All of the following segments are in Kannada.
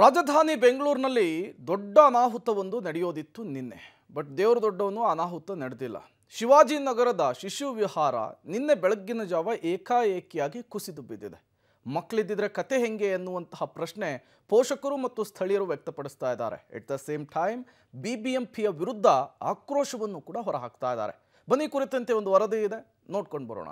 ರಾಜಧಾನಿ ಬೆಂಗಳೂರಿನಲ್ಲಿ ದೊಡ್ಡ ಅನಾಹುತವೊಂದು ನಡೆಯೋದಿತ್ತು ನಿನ್ನೆ ಬಟ್ ದೇವರು ದೊಡ್ಡವನು ಅನಾಹುತ ನಡೆದಿಲ್ಲ ಶಿವಾಜಿನಗರದ ಶಿಶು ವಿಹಾರ ನಿನ್ನೆ ಬೆಳಗ್ಗಿನ ಜಾವ ಏಕಾಏಕಿಯಾಗಿ ಕುಸಿದು ಬಿದ್ದಿದೆ ಮಕ್ಕಳಿದ್ದಿದ್ರೆ ಕತೆ ಹೆಂಗೆ ಎನ್ನುವಂತಹ ಪ್ರಶ್ನೆ ಪೋಷಕರು ಮತ್ತು ಸ್ಥಳೀಯರು ವ್ಯಕ್ತಪಡಿಸ್ತಾ ಇದ್ದಾರೆ at the same time B B M ಪಿಯ ವಿರುದ್ಧ ಆಕ್ರೋಶವನ್ನು ಕೂಡ ಹೊರಹಾಕ್ತಾ ಇದ್ದಾರೆ ಬನ್ನಿ ಕುರಿತಂತೆ ಒಂದು ವರದಿ ಇದೆ ನೋಡ್ಕೊಂಡು ಬರೋಣ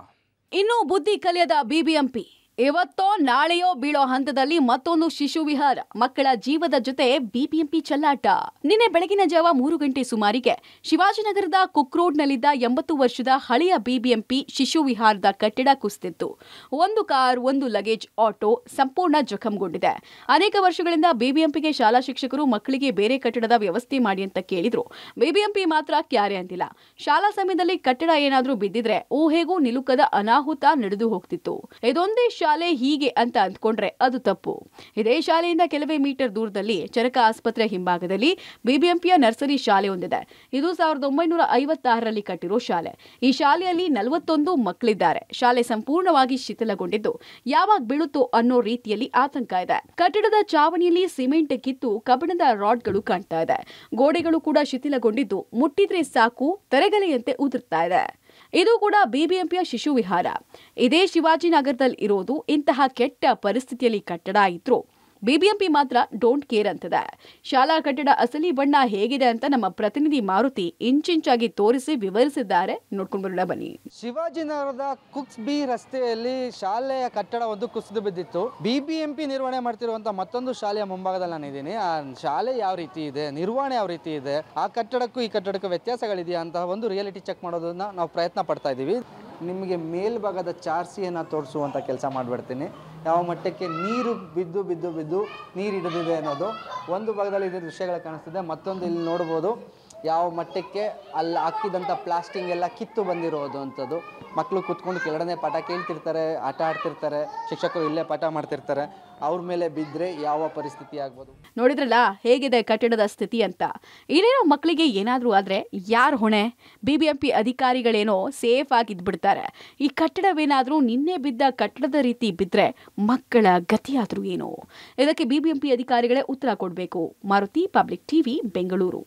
ಇನ್ನು ಬುದ್ಧಿ ಕಲಿಯದ ಬಿಬಿಎಂಪಿ ಇವತ್ತೋ ನಾಳೆಯೋ ಬೀಳೋ ಹಂತದಲ್ಲಿ ಮತ್ತೊಂದು ಶಿಶು ವಿಹಾರ ಮಕ್ಕಳ ಜೀವದ ಜೊತೆ ಬಿಬಿಎಂಪಿ ಚಲ್ಲಾಟ ನಿನ್ನೆ ಬೆಳಗಿನ ಜಾವ ಮೂರು ಗಂಟೆ ಸುಮಾರಿಗೆ ಶಿವಾಜಿನಗರದ ಕುಕ್ ನಲ್ಲಿದ್ದ ಎಂಬತ್ತು ವರ್ಷದ ಹಳೆಯ ಬಿಬಿಎಂಪಿ ಶಿಶು ವಿಹಾರದ ಕಟ್ಟಡ ಕುಸಿದಿತ್ತು ಒಂದು ಕಾರ್ ಒಂದು ಲಗೇಜ್ ಆಟೋ ಸಂಪೂರ್ಣ ಜಖಂಗೊಂಡಿದೆ ಅನೇಕ ವರ್ಷಗಳಿಂದ ಬಿಬಿಎಂಪಿಗೆ ಶಾಲಾ ಶಿಕ್ಷಕರು ಮಕ್ಕಳಿಗೆ ಬೇರೆ ಕಟ್ಟಡದ ವ್ಯವಸ್ಥೆ ಮಾಡಿ ಅಂತ ಕೇಳಿದ್ರು ಬಿಬಿಎಂಪಿ ಮಾತ್ರ ಕ್ಯಾರೆ ಅಂದಿಲ್ಲ ಶಾಲಾ ಸಮಯದಲ್ಲಿ ಕಟ್ಟಡ ಏನಾದರೂ ಬಿದ್ದಿದ್ರೆ ಊಹೆಗೂ ನಿಲುಕದ ಅನಾಹುತ ನಡೆದು ಹೋಗ್ತಿತ್ತು ಇದೊಂದೇ ಶಾಲೆ ಹೀಗೆ ಅಂತ ಅಂದ್ಕೊಂಡ್ರೆ ಅದು ತಪ್ಪು ಇದೇ ಶಾಲೆಯಿಂದ ಕೆಲವೇ ಮೀಟರ್ ದೂರದಲ್ಲಿ ಚರಕ ಆಸ್ಪತ್ರೆ ಹಿಂಭಾಗದಲ್ಲಿ ಬಿಬಿಎಂಪಿಯ ನರ್ಸರಿ ಶಾಲೆ ಹೊಂದಿದೆ ಇದು ಸಾವಿರದ ಒಂಬೈನೂರ ಐವತ್ತಾರರಲ್ಲಿ ಕಟ್ಟಿರೋ ಶಾಲೆ ಈ ಶಾಲೆಯಲ್ಲಿ ನಲವತ್ತೊಂದು ಮಕ್ಕಳಿದ್ದಾರೆ ಶಾಲೆ ಸಂಪೂರ್ಣವಾಗಿ ಶಿಥಿಲಗೊಂಡಿದ್ದು ಯಾವಾಗ ಬೀಳುತ್ತೋ ಅನ್ನೋ ರೀತಿಯಲ್ಲಿ ಆತಂಕ ಇದೆ ಕಟ್ಟಡದ ಚಾವಣಿಯಲ್ಲಿ ಸಿಮೆಂಟ್ ಕಿತ್ತು ಕಬ್ಬಿಣದ ರಾಡ್ಗಳು ಕಾಣ್ತಾ ಇದೆ ಗೋಡೆಗಳು ಕೂಡ ಶಿಥಿಲಗೊಂಡಿದ್ದು ಮುಟ್ಟಿದ್ರೆ ಸಾಕು ತರೆಗಲೆಯಂತೆ ಉದುರ್ತಾ ಇದೆ ಇದು ಕೂಡ ಬಿಬಿಎಂಪಿಯ ಶಿಶು ವಿಹಾರ ಇದೇ ಶಿವಾಜಿನಗರದಲ್ಲಿ ಇರೋದು ಇಂತಹ ಕೆಟ್ಟ ಪರಿಸ್ಥಿತಿಯಲ್ಲಿ ಕಟ್ಟಡ ಇದ್ರು ಬಿಬಿಎಂಪಿ ಮಾತ್ರ ಡೋಂಟ್ ಕೇರ್ ಅಂತಿದೆ ಶಾಲಾ ಕಟ್ಟಡ ಅಸಲಿ ಬಣ್ಣ ಹೇಗಿದೆ ಅಂತ ನಮ್ಮ ಪ್ರತಿನಿಧಿ ಮಾರುತಿ ಇಂಚಿಂಚಾಗಿ ತೋರಿಸಿ ವಿವರಿಸಿದ್ದಾರೆ ನೋಡ್ಕೊಂಡು ಬರೋಣ ಬನ್ನಿ ಶಿವಾಜಿನಗರದ ಕುಕ್ಸ್ ಬಿ ರಸ್ತೆಯಲ್ಲಿ ಶಾಲೆಯ ಕಟ್ಟಡ ಒಂದು ಕುಸಿದು ಬಿದ್ದಿತ್ತು ಬಿಬಿಎಂಪಿ ನಿರ್ವಹಣೆ ಮಾಡ್ತಿರುವಂತಹ ಮತ್ತೊಂದು ಶಾಲೆಯ ಮುಂಭಾಗದಲ್ಲಿ ನಾನು ಇದ್ದೀನಿ ಆ ಶಾಲೆ ಯಾವ ರೀತಿ ಇದೆ ನಿರ್ವಹಣೆ ಯಾವ ರೀತಿ ಇದೆ ಆ ಕಟ್ಟಡಕ್ಕೂ ಈ ಕಟ್ಟಡಕ್ಕೂ ವ್ಯತ್ಯಾಸಗಳಿದೆಯಾ ಅಂತ ಒಂದು ರಿಯಾಲಿಟಿ ಚೆಕ್ ಮಾಡೋದನ್ನ ನಾವು ಪ್ರಯತ್ನ ಪಡ್ತಾ ಇದ್ದೀವಿ ನಿಮಗೆ ಮೇಲ್ಭಾಗದ ಚಾರ್ಸಿಯನ್ನು ತೋರಿಸುವಂಥ ಕೆಲಸ ಮಾಡಿಬಿಡ್ತೀನಿ ಯಾವ ಮಟ್ಟಕ್ಕೆ ನೀರು ಬಿದ್ದು ಬಿದ್ದು ಬಿದ್ದು ನೀರು ಹಿಡಿದಿದೆ ಅನ್ನೋದು ಒಂದು ಭಾಗದಲ್ಲಿ ಇದರ ದೃಶ್ಯಗಳು ಕಾಣಿಸ್ತಿದೆ ಮತ್ತೊಂದು ಇಲ್ಲಿ ನೋಡ್ಬೋದು ಯಾವ ಮಟ್ಟಕ್ಕೆ ಅಲ್ಲಿ ಹಾಕಿದಂಥ ಪ್ಲಾಸ್ಟಿಂಗ್ ಎಲ್ಲ ಕಿತ್ತು ಬಂದಿರೋದು ಅಂಥದ್ದು ಮಕ್ಕಳು ಕುತ್ಕೊಂಡು ಕೆಳಗಡೆ ಪಾಠ ಕೇಳ್ತಿರ್ತಾರೆ ಆಟ ಆಡ್ತಿರ್ತಾರೆ ಶಿಕ್ಷಕರು ಇಲ್ಲೇ ಪಾಠ ಮಾಡ್ತಿರ್ತಾರೆ ಅವ್ರ ಮೇಲೆ ಬಿದ್ದರೆ ಯಾವ ಪರಿಸ್ಥಿತಿ ಆಗ್ಬೋದು ನೋಡಿದ್ರಲ್ಲ ಹೇಗಿದೆ ಕಟ್ಟಡದ ಸ್ಥಿತಿ ಅಂತ ಏನೇನೋ ಮಕ್ಕಳಿಗೆ ಏನಾದರೂ ಆದರೆ ಯಾರು ಹೊಣೆ ಬಿ ಬಿ ಎಂ ಪಿ ಅಧಿಕಾರಿಗಳೇನೋ ಸೇಫ್ ಆಗಿ ಇದ್ಬಿಡ್ತಾರೆ ಈ ಕಟ್ಟಡವೇನಾದರೂ ನಿನ್ನೆ ಬಿದ್ದ ಕಟ್ಟಡದ ರೀತಿ ಬಿದ್ದರೆ ಮಕ್ಕಳ ಗತಿಯಾದರೂ ಏನು ಇದಕ್ಕೆ ಬಿ ಬಿ ಎಂ ಅಧಿಕಾರಿಗಳೇ ಉತ್ತರ ಕೊಡಬೇಕು ಮಾರುತಿ ಪಬ್ಲಿಕ್ ಟಿವಿ ಬೆಂಗಳೂರು